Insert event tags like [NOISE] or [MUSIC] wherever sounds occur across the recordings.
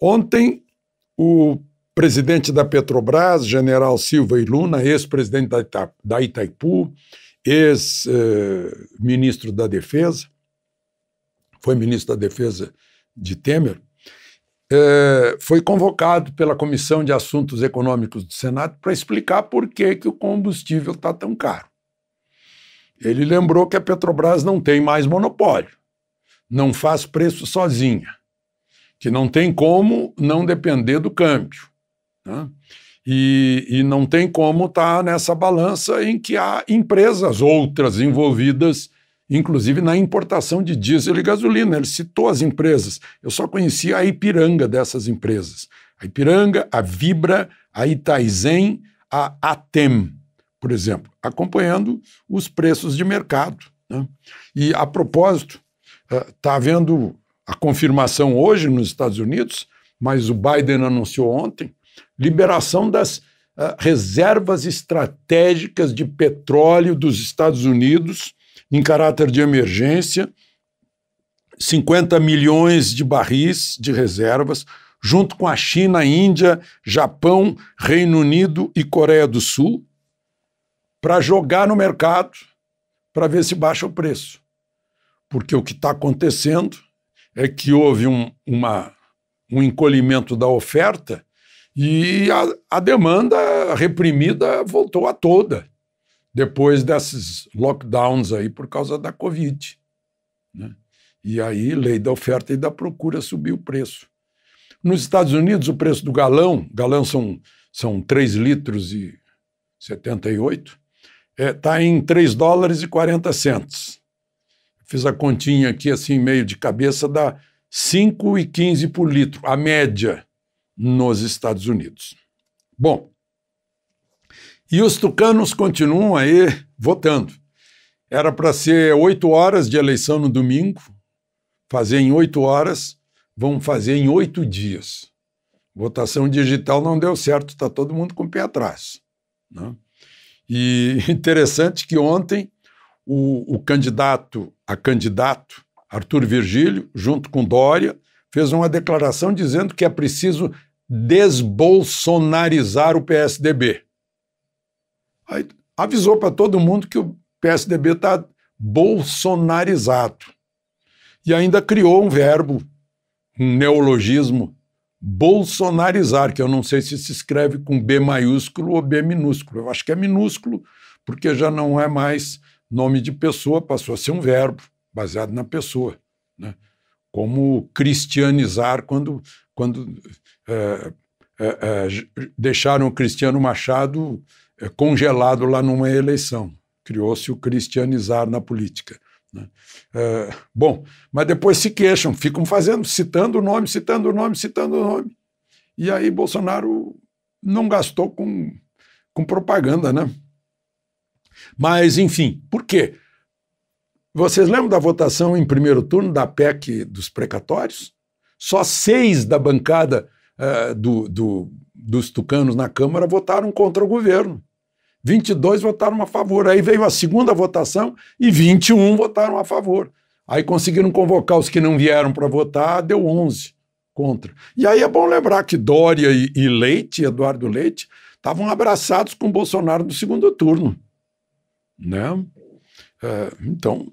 Ontem, o presidente da Petrobras, general Silva Iluna, ex-presidente da, Itaipu, ex-ministro da Defesa, foi ministro da Defesa de Temer, eh, foi convocado pela Comissão de Assuntos Econômicos do Senado para explicar por que, que o combustível está tão caro. Ele lembrou que a Petrobras não tem mais monopólio, não faz preço sozinha, que não tem como não depender do câmbio. Né? E, e, não tem como estar tá nessa balança em que há empresas outras envolvidas, inclusive na importação de diesel e gasolina. Ele citou as empresas. Eu só conhecia a Ipiranga dessas empresas. A Ipiranga, a Vibra, a Itaizem, a Atem por exemplo, acompanhando os preços de mercado. Né? E, a propósito, está eh, havendo a confirmação hoje nos Estados Unidos, mas o Biden anunciou ontem, liberação das eh, reservas estratégicas de petróleo dos Estados Unidos em caráter de emergência, 50 milhões de barris de reservas, junto com a China, Índia, Japão, Reino Unido e Coreia do Sul, para jogar no mercado para ver se baixa o preço. Porque o que está acontecendo é que houve um, uma, um encolhimento da oferta e a, a demanda reprimida voltou a toda depois desses lockdowns aí por causa da Covid. Né? E aí, lei da oferta e da procura subiu o preço. Nos Estados Unidos, o preço do galão, galão são, são 3 litros e 78, está é, tá em 3 dólares e 40 centos. Fiz a continha aqui, assim, meio de cabeça, dá 5,15 por litro, a média nos Estados Unidos. Bom, e os tucanos continuam aí votando. Era para ser oito horas de eleição no domingo, fazer em oito horas, vão fazer em oito dias. Votação digital não deu certo, está todo mundo com o pé atrás. não? Né? E [LAUGHS] interessante que ontem o, o candidato a candidato, Arthur Virgílio, junto com Dória, fez uma declaração dizendo que é preciso desbolsonarizar o PSDB. Aí avisou para todo mundo que o PSDB está bolsonarizado. E ainda criou um verbo, um neologismo bolsonarizar, que eu não sei se se escreve com B maiúsculo ou B minúsculo. Eu acho que é minúsculo, porque já não é mais nome de pessoa, passou a ser um verbo baseado na pessoa. Né? Como cristianizar quando, quando é, é, é, deixaram o Cristiano Machado é, congelado lá numa eleição. Criou-se o cristianizar na política. É, bom, mas depois se queixam, ficam fazendo, citando o nome, citando o nome, citando o nome. E aí Bolsonaro não gastou com, com propaganda, né? Mas, enfim, por quê? Vocês lembram da votação em primeiro turno da PEC dos precatórios? Só seis da bancada uh, do, do, dos tucanos na Câmara votaram contra o governo. 22 votaram a favor. Aí veio a segunda votação e 21 votaram a favor. Aí conseguiram convocar os que não vieram para votar, deu 11 contra. E aí é bom lembrar que Dória e, e Leite, Eduardo Leite, estavam abraçados com Bolsonaro no segundo turno. Né? É, então,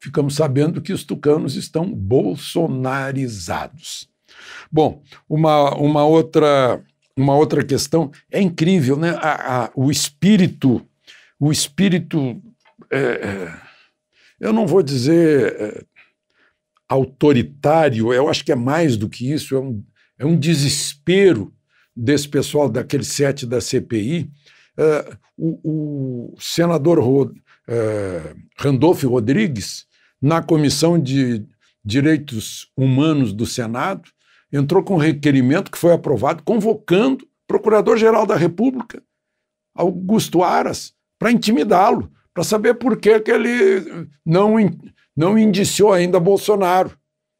ficamos sabendo que os tucanos estão bolsonarizados. Bom, uma, uma outra uma outra questão. É incrível, né? A, a, o espírito, o espírito, é, é, eu não vou dizer é, autoritário, eu acho que é mais do que isso, é um, é um desespero desse pessoal daquele sete da CPI. É, o, o, senador é, Randolph Randolfo Rodrigues, na Comissão de Direitos Humanos do Senado, entrou com um requerimento que foi aprovado, convocando o Procurador-Geral da República, Augusto Aras, para intimidá-lo, para saber por que, que ele não, não indiciou ainda Bolsonaro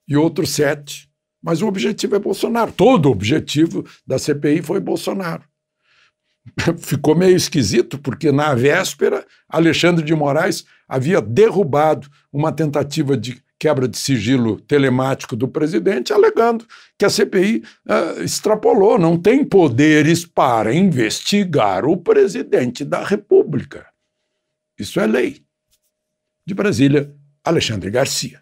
e outros sete. Mas o objetivo é Bolsonaro. Todo o objetivo da CPI foi Bolsonaro. [LAUGHS] Ficou meio esquisito, porque na véspera, Alexandre de Moraes havia derrubado uma tentativa de quebra de sigilo telemático do presidente, alegando que a CPI uh, ah, extrapolou, não tem poderes para investigar o presidente da República. Isso é lei. De Brasília, Alexandre Garcia.